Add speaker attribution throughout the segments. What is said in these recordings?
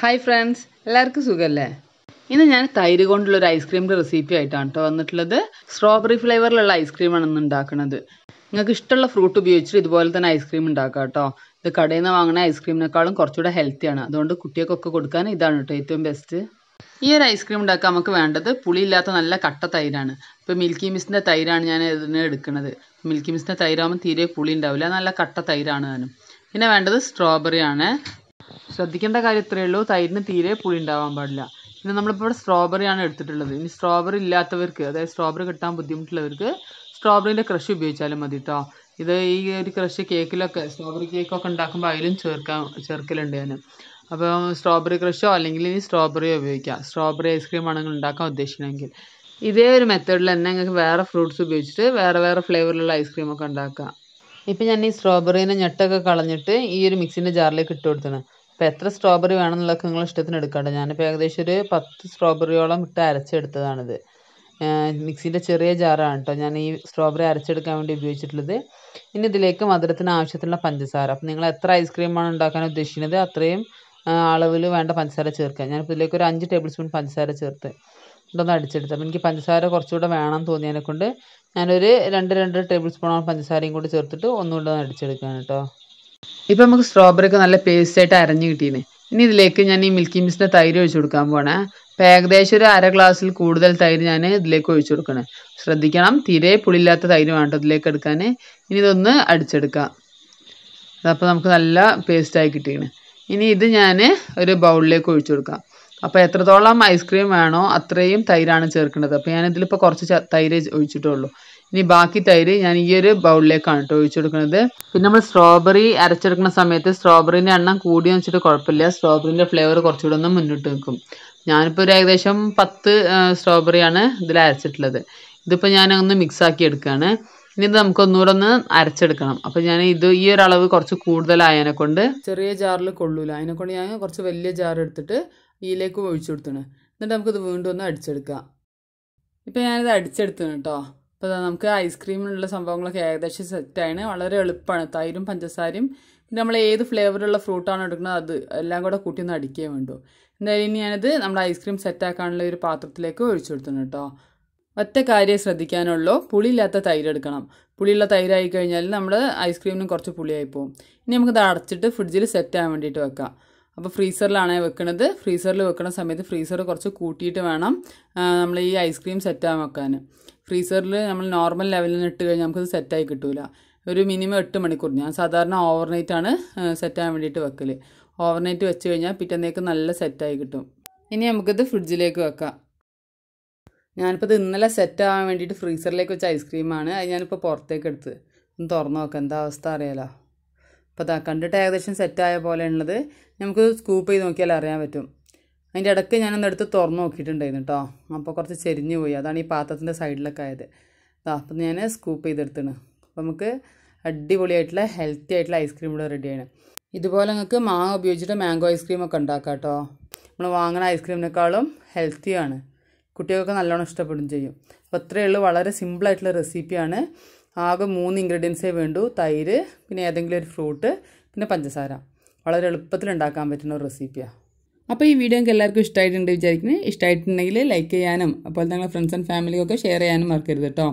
Speaker 1: hi friends എല്ലാവർക്കും സുഖമല്ലേ ഇന്ന് ഞാൻ തൈര് കൊണ്ടുള്ള ഒരു ഐസ്ക്രീമിൻ്റെ റെസിപ്പി ആയിട്ടാണ് കേട്ടോ വന്നിട്ടുള്ളത് സ്ട്രോബെറി ഫ്ലേവറിലുള്ള ഐസ്ക്രീമാണ് ഇന്ന് ഉണ്ടാക്കുന്നത് നിങ്ങൾക്ക് ഇഷ്ടമുള്ള ഫ്രൂട്ട് ഉപയോഗിച്ചിട്ട് ഇതുപോലെ തന്നെ ഐസ്ക്രീം ഉണ്ടാക്കാം കേട്ടോ ഇത് കടയിൽ നിന്ന് വാങ്ങുന്ന ഐസ്ക്രീമിനേക്കാളും കുറച്ചുകൂടെ ഹെൽത്തിയാണ് അതുകൊണ്ട് കുട്ടികൾക്കൊക്കെ കൊടുക്കാൻ ഇതാണ് കേട്ടോ ഏറ്റവും ബെസ്റ്റ് ഈ ഒരു ഐസ്ക്രീം ഉണ്ടാക്കാൻ നമുക്ക് വേണ്ടത് പുളിയില്ലാത്ത നല്ല കട്ട തൈരാണ് ഇപ്പോൾ മിൽക്കി മിസ്റ്റിൻ്റെ തൈരാണ് ഞാൻ ഇതിന് എടുക്കുന്നത് മിൽക്കി മിസ്റ്റിൻ്റെ തൈരാകുമ്പോൾ തീരെ പുളി ഉണ്ടാവില്ല നല്ല കട്ട തൈരാണ് ഞാനും പിന്നെ വേണ്ടത് സ്ട്രോബെറി ആണ് ശ്രദ്ധിക്കേണ്ട കാര്യം ഇത്രയേ ഉള്ളൂ തൈരിന് തീരെ പുളി ഉണ്ടാവാൻ പാടില്ല പിന്നെ നമ്മളിപ്പോൾ ഇവിടെ സ്ട്രോബെറിയാണ് എടുത്തിട്ടുള്ളത് ഇനി സ്ട്രോബെറി ഇല്ലാത്തവർക്ക് അതായത് സ്ട്രോബെറി കിട്ടാൻ ബുദ്ധിമുട്ടുള്ളവർക്ക് സ്ട്രോബെറിൻ്റെ ക്രഷ് ഉപയോഗിച്ചാലും മതി കേട്ടോ ഇത് ഈ ഒരു ക്രഷ് കേക്കിലൊക്കെ സ്ട്രോബെറി കേക്കൊക്കെ ഉണ്ടാക്കുമ്പോൾ അതിലും ചേർക്കാൻ ചേർക്കലുണ്ട് ഞാൻ അപ്പോൾ സ്ട്രോബെറി ക്രഷോ അല്ലെങ്കിൽ ഇനി സ്ട്രോബെറിയോ ഉപയോഗിക്കാം സ്ട്രോബെറി ഐസ്ക്രീം ആണെങ്കിൽ ഉണ്ടാക്കാൻ ഉദ്ദേശിക്കണമെങ്കിൽ ഇതേ ഒരു മെത്തേഡിൽ തന്നെ ഞങ്ങൾക്ക് വേറെ ഫ്രൂട്ട്സ് ഉപയോഗിച്ചിട്ട് വേറെ വേറെ ഫ്ലേവറിലുള്ള ഐസ്ക്രീമൊക്കെ ഉണ്ടാക്കാം ഇപ്പം ഞാൻ ഈ സ്ട്രോബെറീനെ ഞെട്ടൊക്കെ കളഞ്ഞിട്ട് ഈ ഒരു മിക്സിൻ്റെ ജാറിലേക്ക് ഇട്ട് കൊടുത്തതാണ് അപ്പോൾ എത്ര സ്ട്രോബെറി വേണമെന്നുള്ളതൊക്കെ നിങ്ങൾ ഇഷ്ടത്തിന് എടുക്കട്ടെ ഞാനിപ്പോൾ ഏകദേശം ഒരു പത്ത് സ്ട്രോബെറിയോളം ഇട്ട് അരച്ചെടുത്തതാണിത് മിക്സിൻ്റെ ചെറിയ ജാറാണ് കേട്ടോ ഞാൻ ഈ സ്ട്രോബെറി അരച്ചെടുക്കാൻ വേണ്ടി ഉപയോഗിച്ചിട്ടുള്ളത് ഇനി ഇതിലേക്ക് മധുരത്തിന് ആവശ്യത്തിനുള്ള പഞ്ചസാര അപ്പോൾ നിങ്ങൾ എത്ര ഐസ്ക്രീമാണ് ഉണ്ടാക്കാൻ ഉദ്ദേശിക്കുന്നത് അത്രയും അളവിൽ വേണ്ട പഞ്ചസാര ചേർക്കുക ഞാനിപ്പോൾ ഇതിലേക്ക് ഒരു അഞ്ച് ടേബിൾ സ്പൂൺ പഞ്ചസാര ചേർത്ത് ഇതൊന്ന് അടിച്ചെടുത്തത് അപ്പോൾ എനിക്ക് പഞ്ചസാര കുറച്ചുകൂടെ വേണമെന്ന് കൊണ്ട് ഞാനൊരു രണ്ട് രണ്ട് ടേബിൾ സ്പൂണോളം പഞ്ചസാരയും കൂടി ചേർത്തിട്ട് ഒന്നുകൂടെ ഒന്ന് അടിച്ചെടുക്കുകയാണ് കേട്ടോ ഇപ്പം നമുക്ക് സ്ട്രോബെറി ഒക്കെ നല്ല പേസ്റ്റ് ആയിട്ട് അരഞ്ഞു കിട്ടിയിന് ഇനി ഇതിലേക്ക് ഞാൻ ഈ മിൽക്കി മിസ്റ്റിൻ്റെ തൈര് ഒഴിച്ചു കൊടുക്കാൻ പോണേ അപ്പം ഏകദേശം ഒരു അര ഗ്ലാസ്സിൽ കൂടുതൽ തൈര് ഞാൻ ഇതിലേക്ക് ഒഴിച്ചു കൊടുക്കണേ ശ്രദ്ധിക്കണം തീരെ പുളിയില്ലാത്ത തൈര് വേണ്ട ഇതിലേക്ക് എടുക്കാൻ ഇനി ഇതൊന്ന് അടിച്ചെടുക്കാം അതപ്പോൾ നമുക്ക് നല്ല പേസ്റ്റായി കിട്ടിയാണ് ഇനി ഇത് ഞാൻ ഒരു ബൗളിലേക്ക് ഒഴിച്ചു കൊടുക്കാം അപ്പോൾ എത്രത്തോളം ഐസ്ക്രീം വേണോ അത്രയും തൈരാണ് ചേർക്കേണ്ടത് അപ്പോൾ ഇപ്പോൾ കുറച്ച് തൈര് ഒഴിച്ചിട്ടുള്ളൂ ഇനി ബാക്കി തൈര് ഞാൻ ഈ ഒരു ബൗളിലേക്കാണ് കേട്ടോ ഒഴിച്ചു കൊടുക്കുന്നത് പിന്നെ നമ്മൾ സ്ട്രോബെറി അരച്ചെടുക്കുന്ന സമയത്ത് സ്ട്രോബെറിൻ്റെ എണ്ണം കൂടി വെച്ചിട്ട് കുഴപ്പമില്ല സ്ട്രോബെറിൻ്റെ ഫ്ലേവർ കുറച്ചുകൂടെ ഒന്ന് മുന്നിട്ട് നിൽക്കും ഞാനിപ്പോൾ ഒരു ഏകദേശം പത്ത് സ്ട്രോബെറിയാണ് ഇതിൽ അരച്ചിട്ടുള്ളത് ഇതിപ്പോൾ ഞാൻ ഒന്ന് മിക്സ് ആക്കി എടുക്കുകയാണ് ഇനി ഇത് നമുക്ക് ഒന്നുകൂടെ ഒന്ന് അരച്ചെടുക്കണം അപ്പോൾ ഞാൻ ഇത് ഈ ഒരളവ് കുറച്ച് കൂടുതലായതിനെ കൊണ്ട് ചെറിയ ജാറിൽ കൊള്ളൂല അതിനെ കൊണ്ട് ഞാൻ കുറച്ച് വലിയ ജാർ എടുത്തിട്ട് ഇതിലേക്ക് ഒഴിച്ചു കൊടുത്തണ് എന്നിട്ട് നമുക്കിത് വീണ്ടും ഒന്ന് അടിച്ചെടുക്കാം ഇപ്പം ഞാനിത് അടിച്ചെടുത്തണം കേട്ടോ അപ്പോൾ നമുക്ക് ഐസ്ക്രീമിനുള്ള സംഭവങ്ങളൊക്കെ ഏകദേശം സെറ്റാണ് വളരെ എളുപ്പമാണ് തൈരും പഞ്ചസാരയും പിന്നെ നമ്മൾ ഏത് ഫ്ലേവറുള്ള ഫ്രൂട്ടാണ് എടുക്കുന്നത് അത് എല്ലാം കൂടെ കൂട്ടി ഒന്ന് അടിക്കുകയും വേണ്ടു എന്തായാലും ഇനി ഞാനത് നമ്മുടെ ഐസ്ക്രീം സെറ്റാക്കാനുള്ള ഒരു പാത്രത്തിലേക്ക് ഒഴിച്ചു കൊടുത്തണം കേട്ടോ ഒറ്റ കാര്യം ശ്രദ്ധിക്കാനുള്ളൂ പുളിയില്ലാത്ത തൈര് എടുക്കണം പുളിയുള്ള തൈരായി കഴിഞ്ഞാൽ നമ്മൾ ഐസ്ക്രീമിനും കുറച്ച് പുളിയായി പോകും ഇനി നമുക്കത് അടച്ചിട്ട് ഫ്രിഡ്ജിൽ സെറ്റ് ആകാൻ വേണ്ടിയിട്ട് വെക്കാം അപ്പോൾ ഫ്രീസറിലാണ് വെക്കുന്നത് ഫ്രീസറിൽ വെക്കുന്ന സമയത്ത് ഫ്രീസർ കുറച്ച് കൂട്ടിയിട്ട് വേണം നമ്മൾ ഈ ഐസ്ക്രീം സെറ്റാകാൻ വെക്കാൻ ഫ്രീസറിൽ നമ്മൾ നോർമൽ ലെവലിൽ ഇട്ട് കഴിഞ്ഞാൽ നമുക്കത് സെറ്റായി കിട്ടില്ല ഒരു മിനിമം എട്ട് മണിക്കൂർ ഞാൻ സാധാരണ ഓവർനൈറ്റ് ആണ് സെറ്റാൻ വേണ്ടിയിട്ട് വെക്കൽ ഓവർനൈറ്റ് വെച്ച് കഴിഞ്ഞാൽ പിറ്റേന്നേക്ക് നല്ല സെറ്റായി കിട്ടും ഇനി നമുക്കിത് ഫ്രിഡ്ജിലേക്ക് വെക്കാം ഞാനിപ്പോൾ ഇത് ഇന്നലെ സെറ്റാകാൻ വേണ്ടിയിട്ട് ഫ്രീസറിലേക്ക് വെച്ച ഐസ്ക്രീമാണ് അത് ഞാനിപ്പോൾ പുറത്തേക്ക് എടുത്ത് ഒന്ന് തുറന്നു നോക്കാം എന്താ അവസ്ഥ അറിയാലോ അപ്പോൾ അതാ കണ്ടിട്ട് ഏകദേശം സെറ്റായ പോലെയുള്ളത് നമുക്ക് സ്കൂപ്പ് ചെയ്ത് നോക്കിയാൽ അറിയാൻ പറ്റും അതിൻ്റെ ഇടയ്ക്ക് ഞാനൊന്ന് എടുത്ത് തുറന്ന് നോക്കിയിട്ടുണ്ടായിരുന്നു കേട്ടോ അപ്പോൾ കുറച്ച് ചെരിഞ്ഞു പോയി അതാണ് ഈ പാത്രത്തിൻ്റെ സൈഡിലൊക്കെ ആയത് അപ്പം ഞാൻ സ്കൂപ്പ് ചെയ്തെടുത്തണ് അപ്പോൾ നമുക്ക് അടിപൊളിയായിട്ടുള്ള ഹെൽത്തി ആയിട്ടുള്ള ഐസ്ക്രീം ഇവിടെ റെഡിയാണ് ഇതുപോലെ നിങ്ങൾക്ക് മാങ്ങ ഉപയോഗിച്ചിട്ട് മാംഗോ ഐസ്ക്രീം ഒക്കെ ഉണ്ടാക്കാം കേട്ടോ നമ്മൾ വാങ്ങുന്ന ഐസ്ക്രീമിനേക്കാളും ഹെൽത്തിയാണ് കുട്ടികൾക്ക് നല്ലോണം ഇഷ്ടപ്പെടും ചെയ്യും അപ്പോൾ അത്രയേ ഉള്ളൂ വളരെ സിമ്പിളായിട്ടുള്ള റെസിപ്പിയാണ് ആകെ മൂന്ന് ഇൻഗ്രീഡിയൻസേ വേണ്ടു തൈര് പിന്നെ ഏതെങ്കിലും ഒരു ഫ്രൂട്ട് പിന്നെ പഞ്ചസാര വളരെ എളുപ്പത്തിൽ ഉണ്ടാക്കാൻ പറ്റുന്ന ഒരു റെസിപ്പിയാണ് അപ്പോൾ ഈ വീഡിയോ നിങ്ങൾക്ക് എല്ലാവർക്കും ഇഷ്ടമായിട്ടുണ്ട് വിചാരിക്കുന്നത് ഇഷ്ടമായിട്ടുണ്ടെങ്കിൽ ലൈക്ക് ചെയ്യാനും അതുപോലെ തന്നെ ഫ്രണ്ട്സ് ആൻഡ് ഫാമിലിക്കൊക്കെ ഷെയർ ചെയ്യാനും മറക്കരുത് കേട്ടോ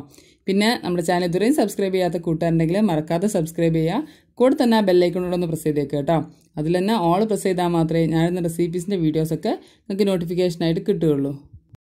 Speaker 1: പിന്നെ നമ്മുടെ ചാനൽ ഇതുവരെയും സബ്സ്ക്രൈബ് ചെയ്യാത്ത കൂട്ടുകാരുണ്ടെങ്കിൽ മറക്കാതെ സബ്സ്ക്രൈബ് ചെയ്യുക കൂടെ തന്നെ ആ ഒന്ന് പ്രസ് ചെയ്തേക്കുക കേട്ടോ അതിൽ തന്നെ ഓൾ പ്രസ് ചെയ്താൽ മാത്രമേ ഞാനിന്ന് റെസിപ്പീസിൻ്റെ വീഡിയോസൊക്കെ നിങ്ങൾക്ക് നോട്ടിഫിക്കേഷനായിട്ട് കിട്ടുകയുള്ളൂ